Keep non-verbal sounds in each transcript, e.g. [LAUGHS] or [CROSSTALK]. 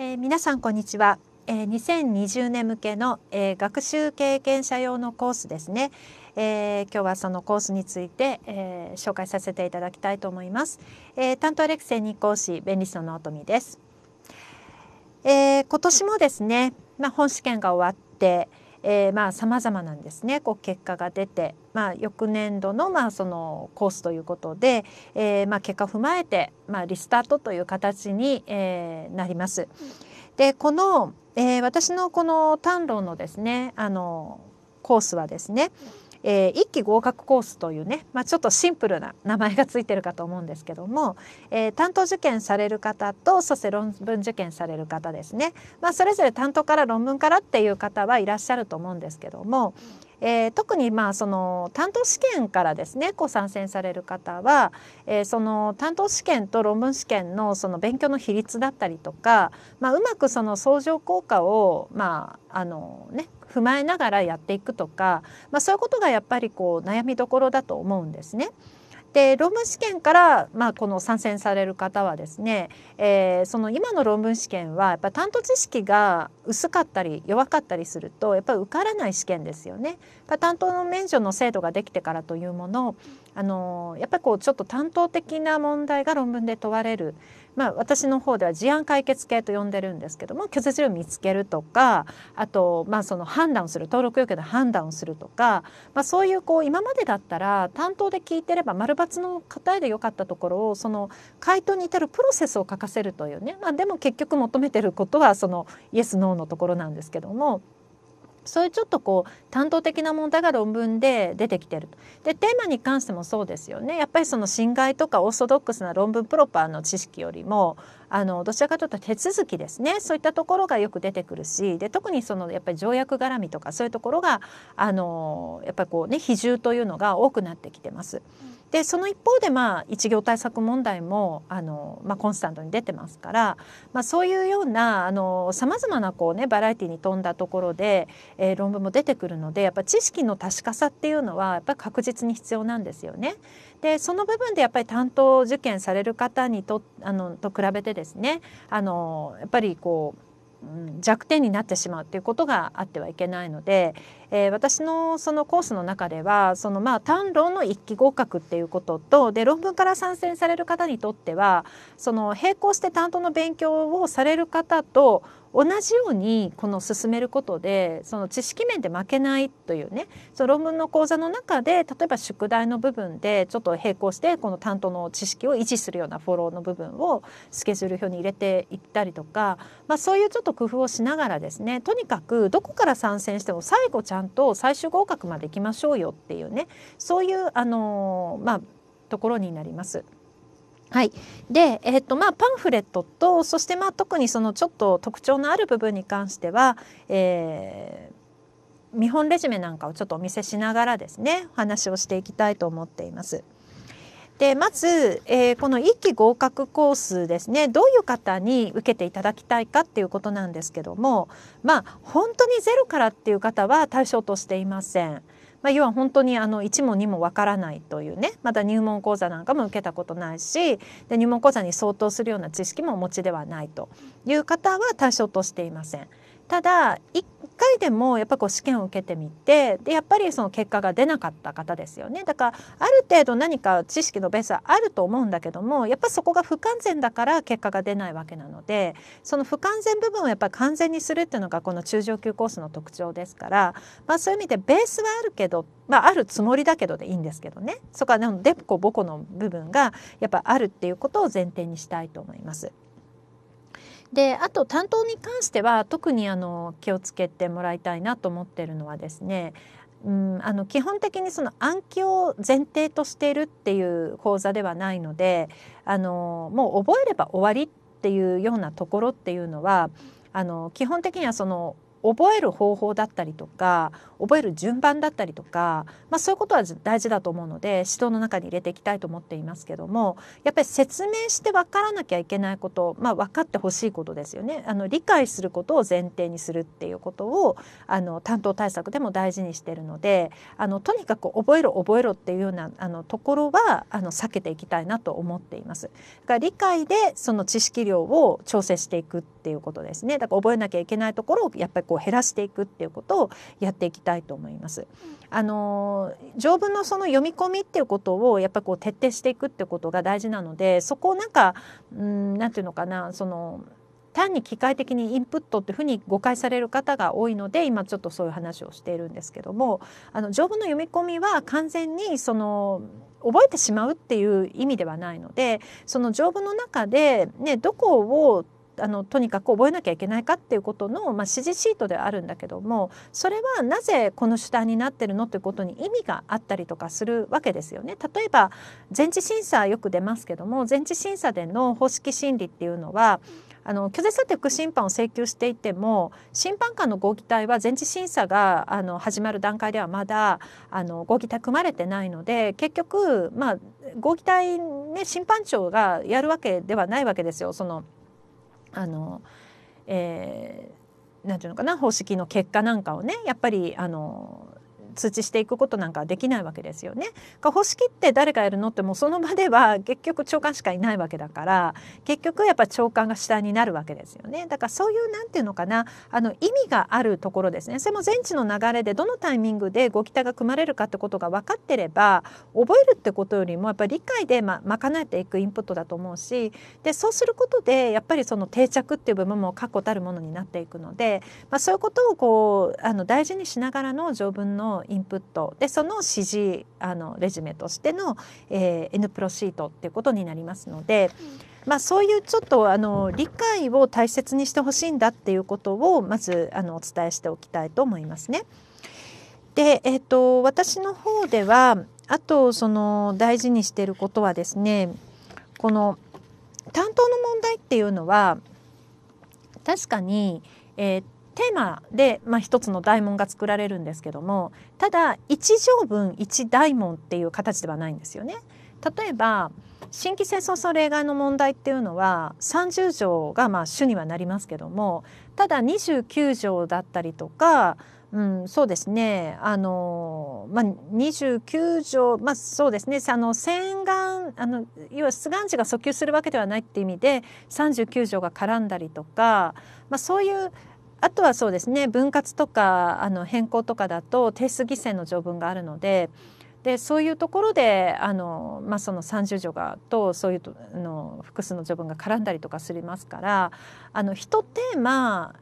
えー、皆さんこんにちは、えー、2020年向けの、えー、学習経験者用のコースですね、えー、今日はそのコースについて、えー、紹介させていただきたいと思います、えー、担当レクセンニ講師弁理士の直富です、えー、今年もですねまあ本試験が終わって、えー、まあ様々なんですねこう結果が出て、まあ、翌年度のまあそのコースということで、えー、まあ結果を踏まえて、まあ、リスタートという形に、えー、なります。でこの、えー、私のこの短論のですねあのコースはですね、えー、一期合格コースというね、まあ、ちょっとシンプルな名前がついてるかと思うんですけども、えー、担当受験される方とそして論文受験される方ですね、まあ、それぞれ担当から論文からっていう方はいらっしゃると思うんですけども、えー、特にまあその担当試験からですねこ参戦される方は、えー、その担当試験と論文試験のその勉強の比率だったりとか、まあ、うまくその相乗効果を、まああのね、踏まえながらやっていくとか、まあ、そういうことがやっぱりこう悩みどころだと思うんですね。で論文試験から、まあ、この参戦される方はですね、えー、その今の論文試験はやっぱ担当知識が薄かったり弱かったりするとやっぱり受からない試験ですよね。担当の免除の制度ができてからというものあのやっぱりこうちょっと担当的な問題が論文で問われる、まあ、私の方では事案解決系と呼んでるんですけども拒絶料を見つけるとかあと、まあ、その判断をする登録要件の判断をするとか、まあ、そういうこう今までだったら担当で聞いてれば丸抜の答えでよかったところをその回答に至るプロセスを書かせるというね、まあ、でも結局求めてることはそのイエス・ノーのところなんですけどもそういうちょっとこう担当的な問題が論文で出てきてるでテーマに関してもそうですよねやっぱりその侵害とかオーソドックスな論文プロパーの知識よりもあのどちらかというと手続きですねそういったところがよく出てくるしで特にそのやっぱり条約絡みとかそういうところがあのやっぱりこうね比重というのが多くなってきてます。うんでその一方で、まあ、一行対策問題もあの、まあ、コンスタントに出てますから、まあ、そういうようなあの様々なこう、ね、バラエティに富んだところで、えー、論文も出てくるのでやっぱ知識の確かさっていうのはやっぱ確実に必要なんですよね。でその部分でやっぱり担当受験される方にとあのと比べてですねあのやっぱりこう弱点になってしまうということがあってはいけないので、えー、私のそのコースの中ではそのまあ単論の一期合格っていうこととで論文から参戦される方にとってはその並行して担当の勉強をされる方と同じようにこの進めることでその知識面で負けないというねその論文の講座の中で例えば宿題の部分でちょっと並行してこの担当の知識を維持するようなフォローの部分をスケジュール表に入れていったりとか、まあ、そういうちょっと工夫をしながらですねとにかくどこから参戦しても最後ちゃんと最終合格までいきましょうよっていうねそういうあのまあところになります。はい、で、えーとまあ、パンフレットとそしてまあ特にそのちょっと特徴のある部分に関しては、えー、見本レジュメなんかをちょっとお見せしながらですねお話をしていきたいと思っています。でまず、えー、この1期合格コースですねどういう方に受けていただきたいかっていうことなんですけどもまあ本当にゼロからっていう方は対象としていません。まあ、要は本当にあの1も2もわからないというねまた入門講座なんかも受けたことないしで入門講座に相当するような知識もお持ちではないという方は対象としていません。ただ1回でもやっぱこう試験を受けてみてでやっぱりその結果が出なかった方ですよねだからある程度何か知識のベースはあると思うんだけどもやっぱそこが不完全だから結果が出ないわけなのでその不完全部分をやっぱり完全にするっていうのがこの中上級コースの特徴ですから、まあ、そういう意味でベースはあるけど、まあ、あるつもりだけどでいいんですけどねそこはでこぼこの部分がやっぱあるっていうことを前提にしたいと思います。であと担当に関しては特にあの気をつけてもらいたいなと思ってるのはですねうん、あの基本的にその暗記を前提としているっていう講座ではないのであのもう覚えれば終わりっていうようなところっていうのはあの基本的にはその覚える方法だったりとか覚える順番だったりとか、まあ、そういうことは大事だと思うので指導の中に入れていきたいと思っていますけどもやっぱり説明して分からなきゃいけないこと、まあ、分かってほしいことですよねあの理解することを前提にするっていうことをあの担当対策でも大事にしてるのであのとにかく覚えろ覚えろっていうようなあのところはあの避けていきたいなと思っています。だから理解でその知識量を調整していくっていうことですね。だから覚えなきゃいけないところをやっぱりこう減らしていくっていうことをやっていきたいと思います。あの条文のその読み込みっていうことをやっぱこう徹底していくってことが大事なのでそこをなんかうんなんていうのかなその単に機械的にインプットっていうふうに誤解される方が多いので今ちょっとそういう話をしているんですけどもあの条文の読み込みは完全にその覚えてしまうっていう意味ではないのでその条文の中で、ね、どこをあのとにかく覚えなきゃいけないかっていうことの、まあ、指示シートではあるんだけどもそれはなぜこの主体になってるのってことに意味があったりとかするわけですよね。例えば前置審査よく出ますけども前置審査での方式審理っていうのはあの拒絶査定副審判を請求していても審判官の合議体は前置審査があの始まる段階ではまだあの合議体組まれてないので結局、まあ、合議体、ね、審判長がやるわけではないわけですよ。そのあの、えー、なんていうのかな方式の結果なんかをねやっぱりあの通知していくことなんかできないわけですよね。か方式って誰がやるのってもうその場では [LAUGHS] 結局長官しかいないわけだから結局やっぱ長官が主体になるわけですよね。だからそういうなんていうのかなあの意味があるところですね。それも全地の流れでどのタイミングでご期待が組まれるかってことが分かってれば覚えるってことよりもやっぱり理解でま賄えていくインプットだと思うしでそうすることでやっぱりその定着っていう部分も確固たるものになっていくので、まあ、そういうことをこうあの大事にしながらの条文のインプットでその指示あのレジュメとしての、えー、N プロシートっていうことになりますので、まあ、そういうちょっとあの理解を大切にしてほしいんだっていうことをまずあのお伝えしておきたいと思いますね。で、えーと、私の方ではあとその大事にしてることはですねこの担当の問題っていうのは確かに、えーと、テーマで、まあ、一つの大門が作られるんですけどもただ一条文一大門っていう形ではないんですよね。例えば新規戦争争例外の問題っていうのは30条がまあ主にはなりますけどもただ29条だったりとか、うん、そうですねあの、まあ、29条、まあ、そうですねあの洗顔あの要は出願地が訴求するわけではないって意味で39条が絡んだりとか、まあ、そういうあとはそうですね分割とかあの変更とかだと定数犠牲の条文があるのででそういうところであの、まあ、その30条がとそういうあの複数の条文が絡んだりとかするますからあの1テーマ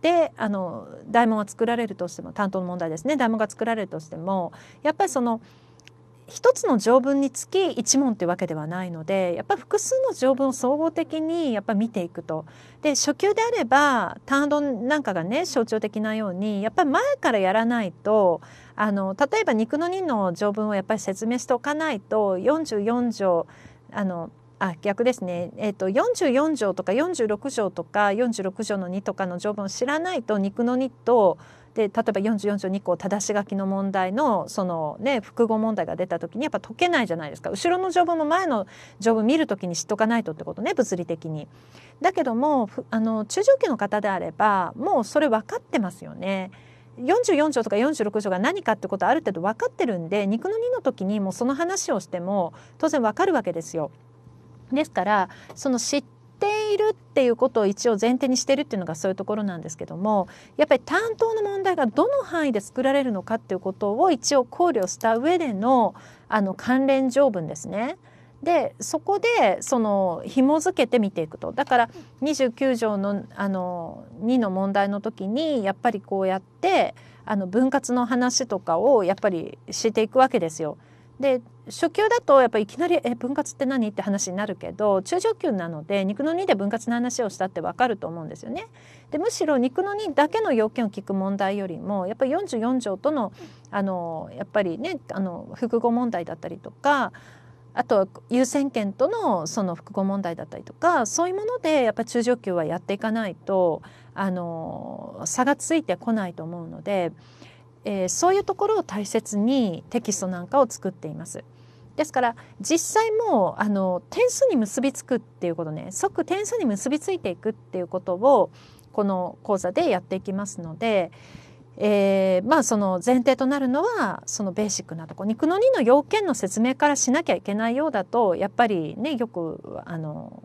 であの大門が作られるとしても担当の問題ですね大門が作られるとしてもやっぱりその一つの条文につき一問というわけではないのでやっぱり複数の条文を総合的にやっぱ見ていくと。で初級であれば単論なんかがね象徴的なようにやっぱり前からやらないとあの例えば肉の2の条文をやっぱり説明しておかないと44条あのあ逆ですね、えーと44条とか46条とか46条の2とかの条文を知らないと肉の2とで例えば44条2項正し書きの問題のそのね複合問題が出た時にやっぱ解けないじゃないですか後ろの条文も前の条文見る時に知っとかないとってことね物理的に。だけどもあの中上級の方であればもうそれ分かってますよね。44条とか46条が何かってことある程度分かってるんで肉の2の時にもうその話をしても当然分かるわけですよ。ですからその知っっているっていうことを一応前提にしてるっていうのがそういうところなんですけどもやっぱり担当の問題がどの範囲で作られるのかっていうことを一応考慮した上でのあの関連条文ですね。でそこでその紐付けて見ていくとだから29条のあの2の問題の時にやっぱりこうやってあの分割の話とかをやっぱりしていくわけですよ。で初級だとやっぱりいきなり「え分割って何?」って話になるけど中上級なので肉の2で分割の話をしたってわかると思うんですよね。でむしろ肉の2だけの要件を聞く問題よりもやっぱり44条とのあのやっぱりねあの複合問題だったりとかあと優先権とのその複合問題だったりとかそういうものでやっぱり中上級はやっていかないとあの差がついてこないと思うので。えー、そういうところを大切にテキストなんかを作っています。ですから実際もうあの点数に結びつくっていうことね即点数に結びついていくっていうことをこの講座でやっていきますので、えー、まあその前提となるのはそのベーシックなとこ肉の2の要件の説明からしなきゃいけないようだとやっぱりねよくあの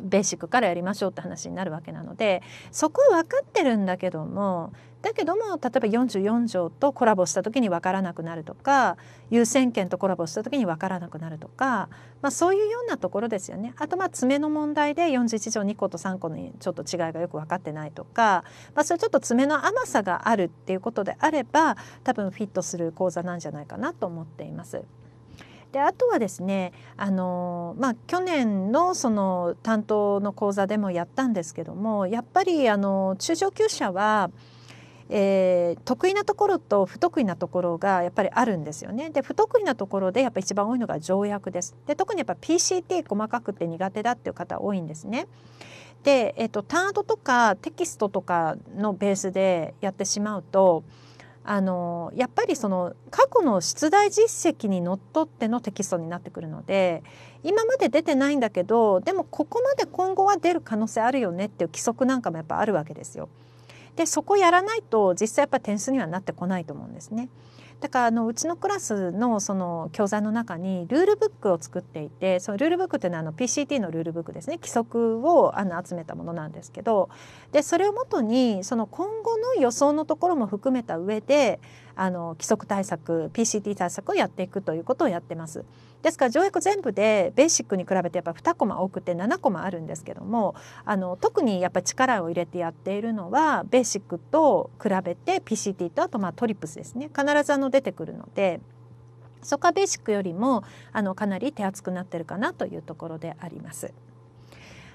ベーシックからやりましょうって話になるわけなのでそこ分かってるんだけどもだけども例えば44条とコラボした時に分からなくなるとか優先権とコラボした時に分からなくなるとか、まあ、そういうようなところですよね。あとまあ爪の問題で41条2個と3個にちょっと違いがよく分かってないとか、まあ、それちょっと爪の甘さがあるっていうことであれば多分フィットする講座なんじゃないかなと思っています。であとはですねあの、まあ、去年のその担当の講座でもやったんですけどもやっぱりあの中上級者はえー、得意なところと不得意なところがやっぱりあるんですよね。で不得意なところでやっぱ一番多いのが条約です。で特にやっぱ PCT 細かくて苦手だっていう方多いんですね。で、えーと、とタードとかテキストとかのベースでやってしまうとあのやっぱりその過去の出題実績にのっとってのテキストになってくるので今まで出てないんだけどでもここまで今後は出る可能性あるよねっていう規則なんかもやっぱあるわけですよ。でそこやらないと実際やっぱ点数にはなってこないと思うんですね。だからあのうちのクラスのその教材の中にルールブックを作っていてそのルールブックっていうのはあの PCT のルールブックですね規則をあの集めたものなんですけどでそれをもとにその今後の予想のところも含めた上であの規則対策 PCT 対策をやっていくということをやってます。ですから条約全部でベーシックに比べてやっぱ2コマ多くて7コマあるんですけどもあの特にやっぱ力を入れてやっているのはベーシックと比べて PCT とあとまあトリプスですね必ずあの出てくるので。そこはベーシックよりもあのかなり手厚くなってるかなというところであります。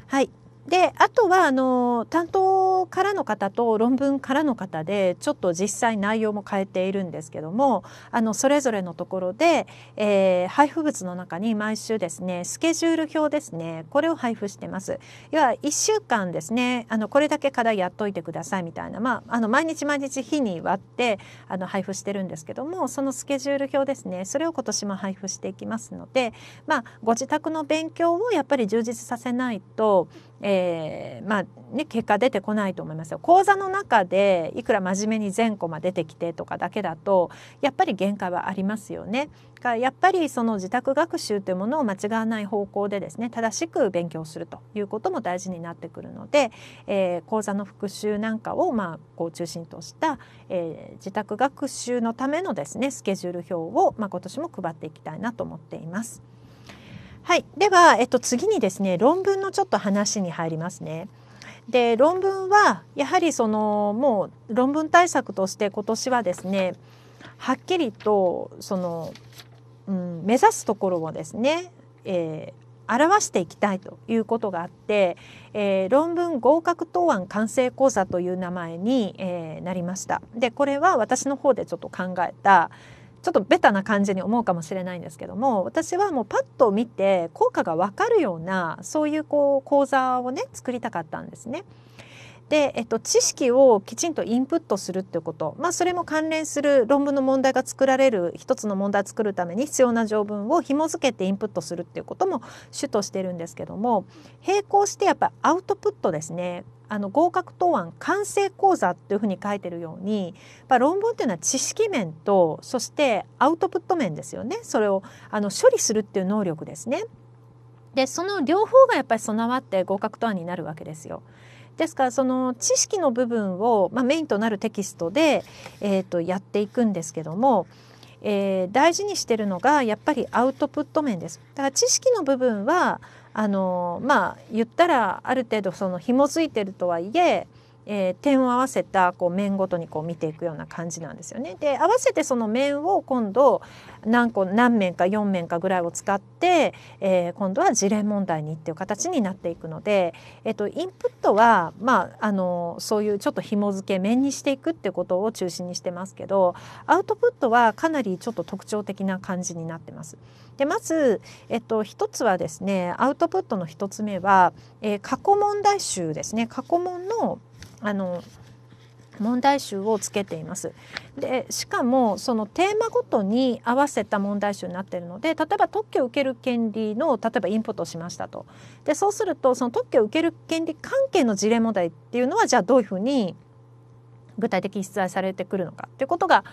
はい、であとはあの担当からの方と論文からの方でちょっと実際内容も変えているんですけどもあのそれぞれのところで、えー、配布物の中に毎週ですねスケジュール表ですねこれを配布してます。要は1週間ですねあのこれだけ課題やっといてくださいみたいな、まあ、あの毎日毎日日に割ってあの配布してるんですけどもそのスケジュール表ですねそれを今年も配布していきますので、まあ、ご自宅の勉強をやっぱり充実させないとえー、まあね結果出てこないと思いますよ。講座の中でいくら真面目に全コマ出てきてとかだけだとやっぱり限界はありますよね。がやっぱりその自宅学習というものを間違わない方向でですね正しく勉強するということも大事になってくるので、えー、講座の復習なんかをまあこう中心とした、えー、自宅学習のためのですねスケジュール表をまあ今年も配っていきたいなと思っています。はい、では、えっと、次にですね論文のちょっと話に入りますね。で論文はやはりそのもう論文対策として今年はですねはっきりとその、うん、目指すところをですね、えー、表していきたいということがあって、えー、論文合格答案完成講座という名前に、えー、なりました。でこれは私の方でちょっと考えた、ちょっとベタな感じに思うかもしれないんですけども私はもうパッと見て効果が分かるようなそういうこう講座をね作りたかったんですね。で、えっと、知識をきちんとインプットするっていうこと、まあ、それも関連する論文の問題が作られる一つの問題を作るために必要な条文を紐付けてインプットするっていうことも主としてるんですけども並行してやっぱアウトプットですねあの合格答案完成講座というふうに書いてるようにや論文っていうのは知識面とそしてアウトプット面ですよねそれをあの処理するっていう能力ですね。でその両方がやっぱり備わって合格答案になるわけですよ。ですからその知識の部分を、まあ、メインとなるテキストで、えー、とやっていくんですけども、えー、大事にしてるのがやっぱりアウトプット面です。だから知識の部分はあのまあ言ったらある程度その紐づいてるとはいええー、点を合わせたこう面ごとにこう見ていくような感じなんですよね。で合わせてその面を今度何個何面か4面かぐらいを使って、えー、今度は事例問題にっていう形になっていくので、えーと、インプットは、まあ、あのそういうちょっと紐付け面にしていくってことを中心にしてますけどアウトプットはかなりちょっと特徴的な感じになってます。でまず、えっ、ー、と、一つはですねアウトプットの一つ目は、えー、過去問題集ですね過去問のあの問題集をつけていますでしかもそのテーマごとに合わせた問題集になっているので例えば特許を受ける権利の例えばインポートしましたとでそうするとその特許を受ける権利関係の事例問題っていうのはじゃあどういうふうに具体的に出題されてくるのかっていうことが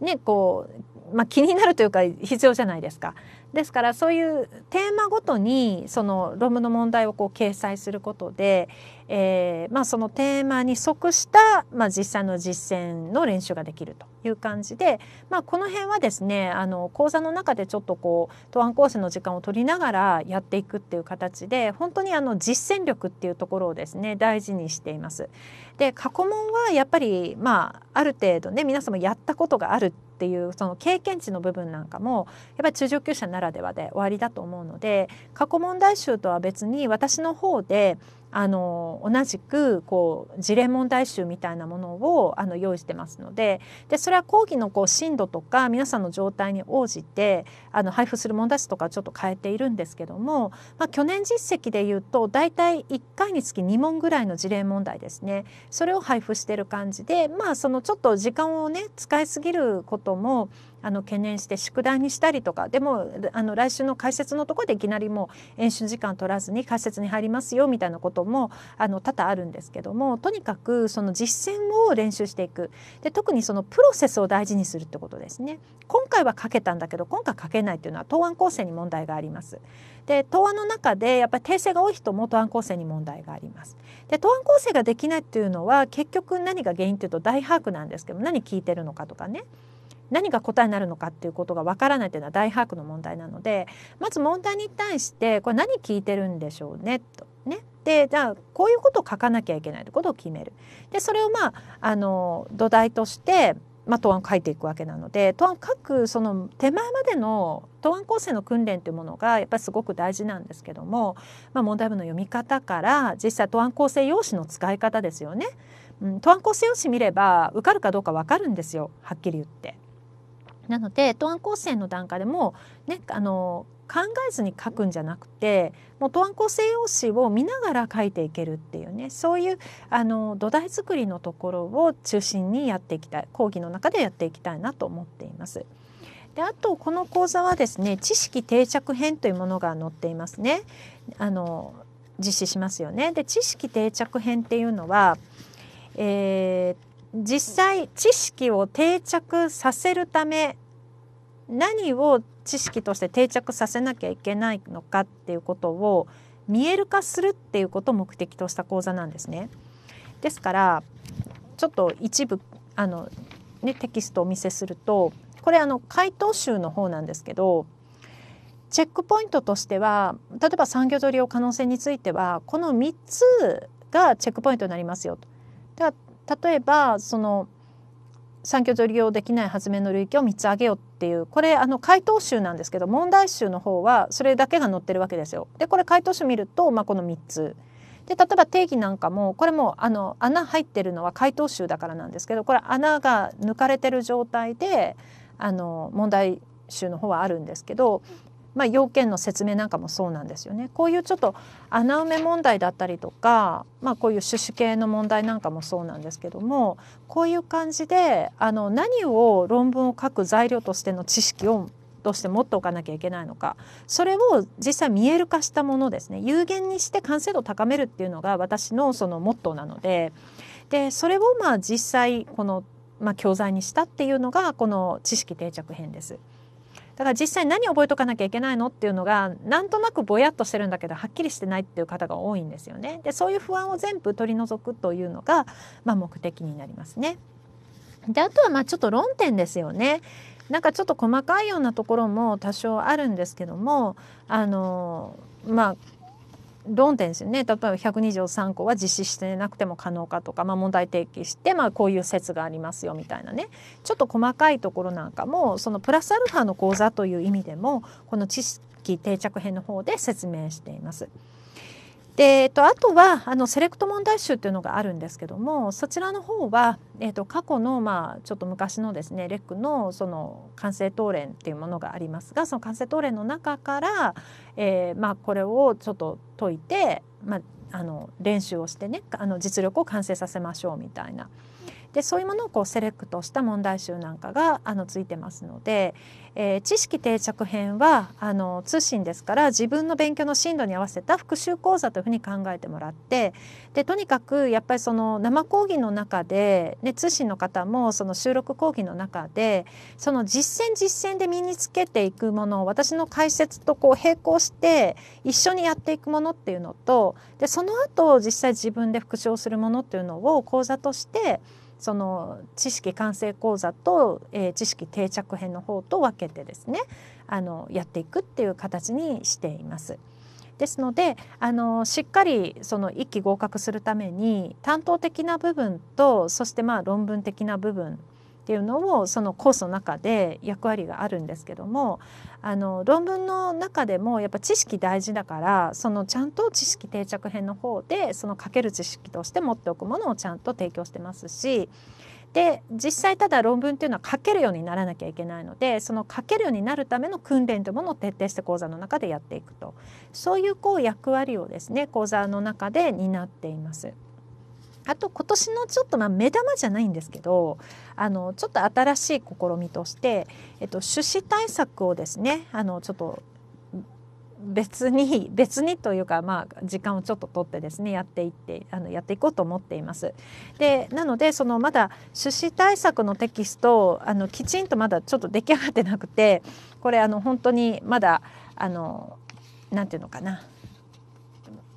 ねこうまあ、気になるというか必要じゃないですか。ですからそういうテーマごとにそのロムの問題をこう掲載することで、えー、まあ、そのテーマに即した、まあ、実際の実践の練習ができるという感じで、まあ、この辺はですねあの講座の中でちょっとこう答案構成の時間を取りながらやっていくっていう形で本当にあの実践力っていうところをですね大事にしています。で過去問はやっぱり、まあ、ある程度ね皆様やったことがあるってっていうその経験値の部分なんかもやっぱり中上級者ならではで終わりだと思うので過去問題集とは別に私の方であの同じくこう事例問題集みたいなものをあの用意してますのででそれは講義のこう深度とか皆さんの状態に応じてあの配布する問題集とかちょっと変えているんですけども、まあ、去年実績でいうと大体1回につき2問ぐらいの事例問題ですねそれを配布してる感じでまあそのちょっと時間をね使いすぎることもあの懸念して宿題にしたりとかでもあの来週の解説のとこでいきなりもう演習時間取らずに解説に入りますよみたいなこともあの多々あるんですけどもとにかくその実践を練習していくで特にそのプロセスを大事にするってことですね。今回は書けたんだけど今回書けないっていうのは答案構成に問題があります。で答案の中でやっぱり訂正が多い人も答案構成に問題があります。で答案構成ができないっていうのは結局何が原因っていうと大把握なんですけど何聞いてるのかとかね何が答えになるのかっていうことがわからないというのは大把握の問題なのでまず問題に対してこれ何聞いてるんでしょうねとね。でじゃあこういうことを書かなきゃいけないということを決める。でそれをまああの土台としてまあ、答案を書いていくわけなので答案書くその手前までの答案構成の訓練というものがやっぱりすごく大事なんですけども、まあ、問題文の読み方から実際答案構成用紙の使い方ですよね。うん、答案構成用紙見れば受かるかどうか分かるんですよはっきり言って。なので答案構成の段階でも、ね、あの考えずに書くんじゃなくてもう答案構成用紙を見ながら書いていけるっていうねそういうあの土台作りのところを中心にやっていきたい講義の中でやっていきたいなと思っています。であとこの講座はですね知識定着編というものが載っていますね。あの実施しますよねで知識定着編っていうのは、えー、実際知識を定着させるため何を知識として定着させなきゃいけないのかっていうことを見える化するっていうことを目的とした講座なんですね。ですからちょっと一部あの、ね、テキストをお見せするとこれあの回答集の方なんですけどチェックポイントとしては例えば産業と利用可能性についてはこの3つがチェックポイントになりますよと。例えばその産業取り用できないはずめの類型を3つ挙げようっていうこれあの回答集なんですけど問題集の方はそれだけが載ってるわけですよ。でこれ回答集見ると、まあ、この3つ。で例えば定義なんかもこれもあの穴入ってるのは回答集だからなんですけどこれ穴が抜かれてる状態であの問題集の方はあるんですけどまあ、要件の説明なんかもそうなんですよね。こういうちょっと穴埋め問題だったりとか、まあ、こういう種子系の問題なんかもそうなんですけどもこういう感じであの何を論文を書く材料としての知識をとして持っておかなきゃいけないのかそれを実際見える化したものですね有限にして完成度を高めるっていうのが私のそのモットーなのででそれをまあ実際この、まあ、教材にしたっていうのがこの知識定着編です。だから実際何覚えとかなきゃいけないのっていうのがなんとなくぼやっとしてるんだけどはっきりしてないっていう方が多いんですよね。でそういう不安を全部取り除くというのが、まあ、目的になりますね。であとはまあちょっと論点ですよね。なんかちょっと細かいようなところも多少あるんですけどもあのまあ論点ですよね例えば1 2 3項は実施してなくても可能かとか、まあ、問題提起して、まあ、こういう説がありますよみたいなねちょっと細かいところなんかもそのプラスアルファの講座という意味でもこの知識定着編の方で説明しています。で、えっと、あとはあのセレクト問題集っていうのがあるんですけどもそちらの方は、えっと、過去の、まあ、ちょっと昔のですねレックのその完成答練っていうものがありますがその完成答練の中から、えーまあ、これをちょっと解いて、まあ、あの練習をしてねあの実力を完成させましょうみたいな。でそういうものをこうセレクトした問題集なんかがあのついてますので、えー、知識定着編はあの通信ですから自分の勉強の進度に合わせた復習講座というふうに考えてもらってでとにかくやっぱりその生講義の中で、ね、通信の方もその収録講義の中でその実践実践で身につけていくものを私の解説とこう並行して一緒にやっていくものっていうのとでその後実際自分で復習をするものっていうのを講座としてその知識完成講座と、えー、知識定着編の方と分けてですねあのやっていくっていう形にしています。ですのであのしっかりその1期合格するために担当的な部分とそしてまあ論文的な部分っていうのをそのコースの中で役割があるんですけどもあの論文の中でもやっぱ知識大事だからそのちゃんと知識定着編の方でそのかける知識として持っておくものをちゃんと提供してますしで実際ただ論文っていうのは書けるようにならなきゃいけないのでその書けるようになるための訓練というものを徹底して講座の中でやっていくとそういうこう役割をですね講座の中で担っています。あと今年のちょっとまあ目玉じゃないんですけどあのちょっと新しい試みとして、えっと、種子対策をですねあのちょっと別に別にというかまあ時間をちょっと取ってですねやっていってあのやっていこうと思っています。でなのでそのまだ種子対策のテキストあのきちんとまだちょっと出来上がってなくてこれあの本当にまだあのなんていうのかな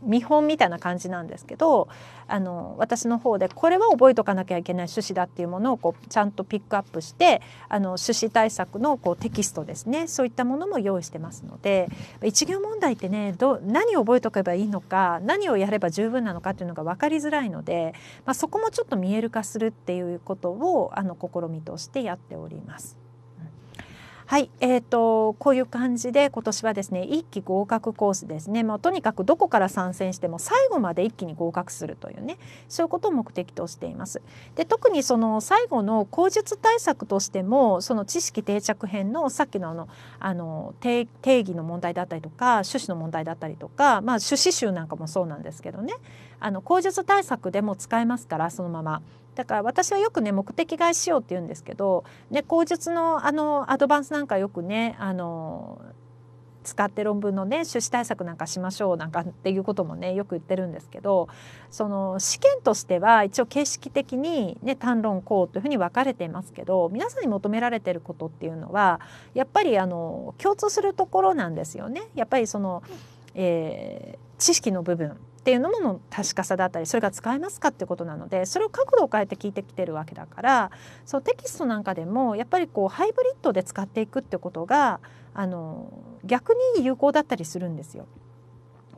見本みたいな感じなんですけどあの私の方でこれは覚えとかなきゃいけない趣旨だっていうものをこうちゃんとピックアップしてあの趣旨対策のこうテキストですねそういったものも用意してますので一行問題ってねど何を覚えとけばいいのか何をやれば十分なのかっていうのが分かりづらいので、まあ、そこもちょっと見える化するっていうことをあの試みとしてやっております。はい、えーと、こういう感じで今年はですね一期合格コースですね、まとにかくどこから参戦しても最後まで一気に合格するというねそういうことを目的としています。で特にその最後の口述対策としてもその知識定着編のさっきのあのあの定義の問題だったりとか趣旨の問題だったりとか、まあ、趣旨集なんかもそうなんですけどねあの口述対策でも使えますからそのまま。だから私はよくね目的外しようって言うんですけどね、口述のあのアドバンスなんかよくねあの使って論文のね種子対策なんかしましょうなんかっていうこともねよく言ってるんですけどその試験としては一応形式的に、ね、単論うというふうに分かれていますけど皆さんに求められてることっていうのはやっぱりあの共通するところなんですよね。やっぱりその、えー、知識の部分っていうのもの確かさだったりそれが使えますかってことなのでそれを角度を変えて聞いてきてるわけだからそうテキストなんかでもやっぱりこうハイブリッドで使っていくってことがあの逆に有効だったりするんですよ。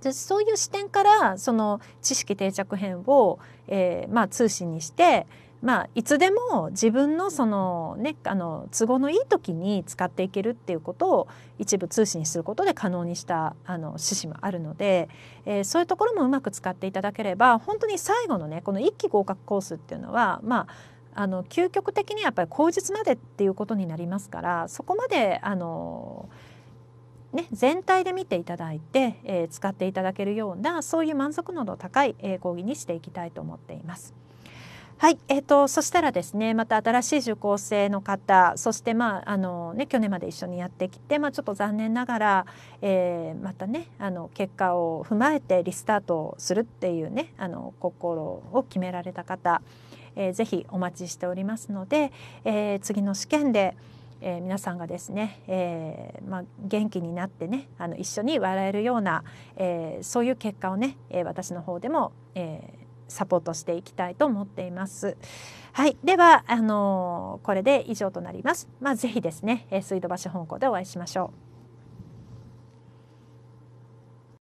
でそういう視点からその知識定着編を、えー、まあ、通信にして、まあ、いつでも自分のその、ね、あの都合のいい時に使っていけるっていうことを一部通信することで可能にしたあの趣旨もあるので、えー、そういうところもうまく使っていただければ本当に最後のねこの一期合格コースっていうのはまああの究極的にはやっぱり口実までっていうことになりますからそこまであのね、全体で見ていただいて、えー、使っていただけるようなそういう満足度の高い、え講義にしていきたいと思っています。はい、えーと、そしたらですねまた新しい受講生の方そして、まああのね、去年まで一緒にやってきて、まあ、ちょっと残念ながら、えー、またねあの結果を踏まえてリスタートするっていうねあの心を決められた方、えー、ぜひお待ちしておりますので、えー、次の試験で、えー、皆さんがですね、えーまあ、元気になってねあの一緒に笑えるような、えー、そういう結果をね、え私の方でも、えーサポートしていきたいと思っています。はい、ではあのこれで以上となります。まあ、ぜひですね、水道橋本校でお会いしましょう。